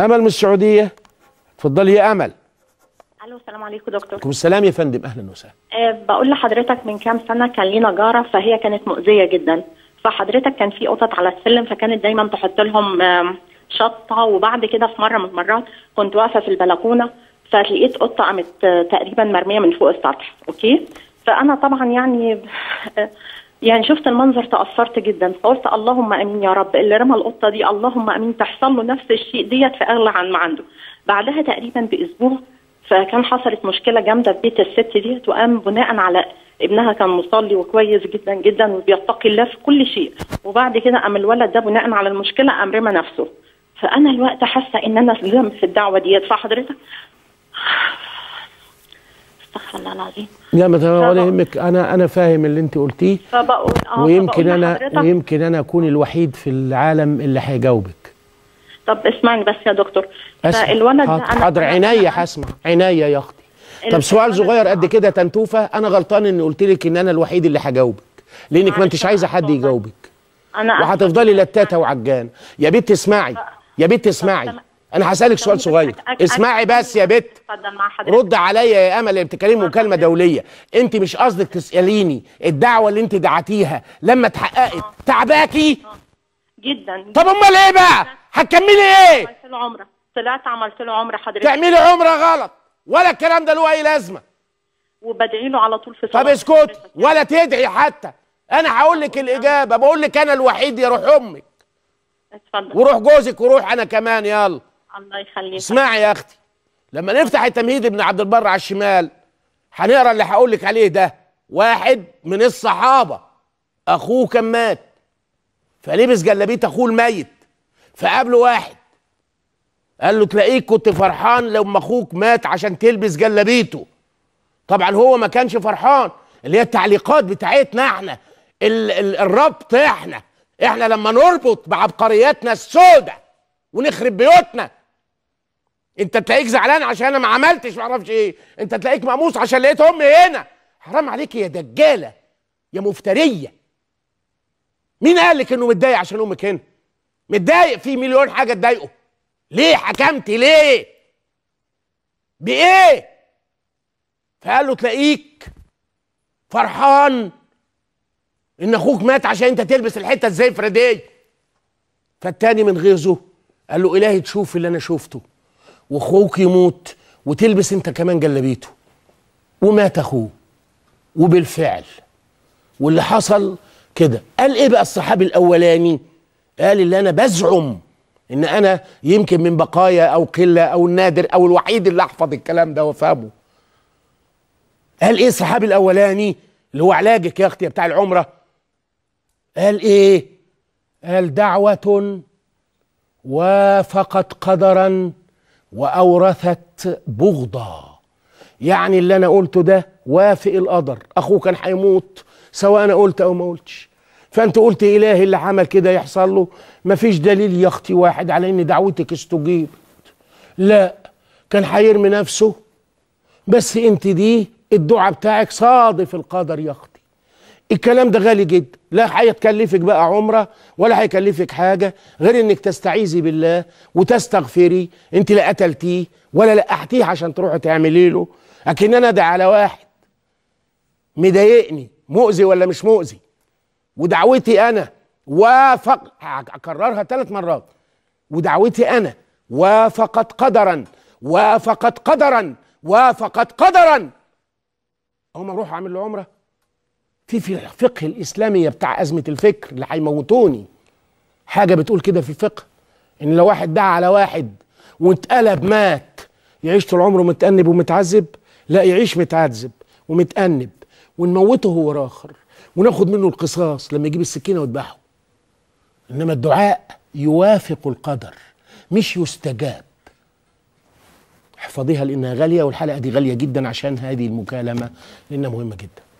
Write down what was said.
امل من السعوديه اتفضلي يا امل الو السلام عليكم دكتور وعليكم السلام يا فندم اهلا وسهلا أه بقول لحضرتك من كام سنه كان لينا جاره فهي كانت مؤذيه جدا فحضرتك كان في قطط على السلم فكانت دايما تحط لهم شطه وبعد كده في مره من المرات كنت واقفه في البلكونه فلقيت قطه قامت آه، تقريبا مرميه من فوق السطح اوكي فانا طبعا يعني آه، يعني شفت المنظر تأثرت جدا فقلت اللهم امين يا رب اللي رمى القطه دي اللهم امين تحصل له نفس الشيء ديت في اغلى عن ما عنده بعدها تقريبا باسبوع فكان حصلت مشكله جامده في بيت الست ديت وقام بناء على ابنها كان مصلي وكويس جدا جدا وبيتقي الله في كل شيء وبعد كده قام الولد ده بناء على المشكله قام رمى نفسه فانا الوقت حاسه ان انا في الدعوه ديت فحضرتك استغفر الله العظيم لا ما تمام ولا يهمك انا انا فاهم اللي انت قلتيه فبقول اه ويمكن انا ويمكن انا اكون الوحيد في العالم اللي هيجاوبك طب اسمعني بس يا دكتور فالولد ده انا حاضر عينيا هسمع عينيا يا اختي طب سؤال صغير قد كده تنتوفه انا غلطان اني قلت لك ان انا الوحيد اللي هجاوبك لانك ما انتش عايزه حد يجاوبك انا وهتفضلي لتاته وعجان يا بنت اسمعي يا بيت اسمعي. انا هسالك سؤال صغير اسمعي بس يا بت رد عليا يا امل اللي بتتكلمي مكالمه دوليه انت مش قصدك تساليني الدعوه اللي انت دعتيها لما اتحققت آه. تعباكي آه. جدا طب امال ايه بقى هتكملي ايه عملت له عمره طلعت عملت له عمره حضرتك تعملي عمره غلط ولا الكلام ده له اي لازمه وبدعي له على طول في طب اسكتي ولا تدعي حتى انا هقول لك الاجابه بقول لك انا الوحيد يا روح امك اتفضل وروح جوزك وروح انا كمان يلا الله يخليك اسمعي يا اختي لما نفتح التمهيد ابن عبد البر على الشمال هنقرا اللي هقول لك عليه ده واحد من الصحابه اخوه كان مات فلبس جلابيه اخوه الميت فقابله واحد قال له تلاقيك كنت فرحان لما اخوك مات عشان تلبس جلابيته طبعا هو ما كانش فرحان اللي هي التعليقات بتاعتنا احنا ال ال الربط احنا احنا لما نربط بعبقرياتنا السوداء ونخرب بيوتنا انت تلاقيك زعلان عشان انا ما عملتش ما اعرفش ايه انت تلاقيك مقموص عشان لقيت امي هنا حرام عليك يا دجاله يا مفتريه مين قال لك انه متضايق عشان امك هنا متضايق في مليون حاجه تضايقه ليه حكمتي ليه بايه فقال له تلاقيك فرحان ان اخوك مات عشان انت تلبس الحته الزفره دي فالتاني من غيظه قال له الهي تشوف اللي انا شفته واخوك يموت وتلبس انت كمان جلابيته ومات اخوه وبالفعل واللي حصل كده قال ايه بقى الصحابي الاولاني قال اللي انا بزعم ان انا يمكن من بقايا او قله او النادر او الوحيد اللي احفظ الكلام ده وافهمه قال ايه الصحابي الاولاني اللي هو علاجك يا اختي بتاع العمره قال ايه قال دعوه وافقت قدرا واورثت بغضا يعني اللي انا قلته ده وافق القدر اخوه كان هيموت سواء انا قلت او ما قلتش فانت قلت الهي اللي عمل كده يحصل له مفيش دليل يا اختي واحد على ان دعوتك استجيبت لا كان هيرمي نفسه بس انت دي الدعاء بتاعك صادف القدر يا اختي الكلام ده غالي جدا لا هيتكلفك بقى عمرة ولا هيكلفك حاجة غير انك تستعيذي بالله وتستغفري انت لا قتلتيه ولا لقحتيه عشان تروحي تعملي له لكن انا ده على واحد مضايقني مؤذي ولا مش مؤذي ودعوتي انا وافق اكررها ثلاث مرات ودعوتي انا وافقت قدرا وافقت قدرا وافقت قدرا اقوم اروح اعمل له عمره في في الفقه الاسلامي بتاع ازمه الفكر اللي هيموتوني حاجه بتقول كده في الفقه ان لو واحد دعا على واحد واتقلب مات يعيش طول عمره متأنب ومتعذب لا يعيش متعذب ومتأنب ونموته هو الاخر وناخد منه القصاص لما يجيب السكينه ويذبحه انما الدعاء يوافق القدر مش يستجاب احفظيها لانها غاليه والحلقه دي غاليه جدا عشان هذه المكالمه لانها مهمه جدا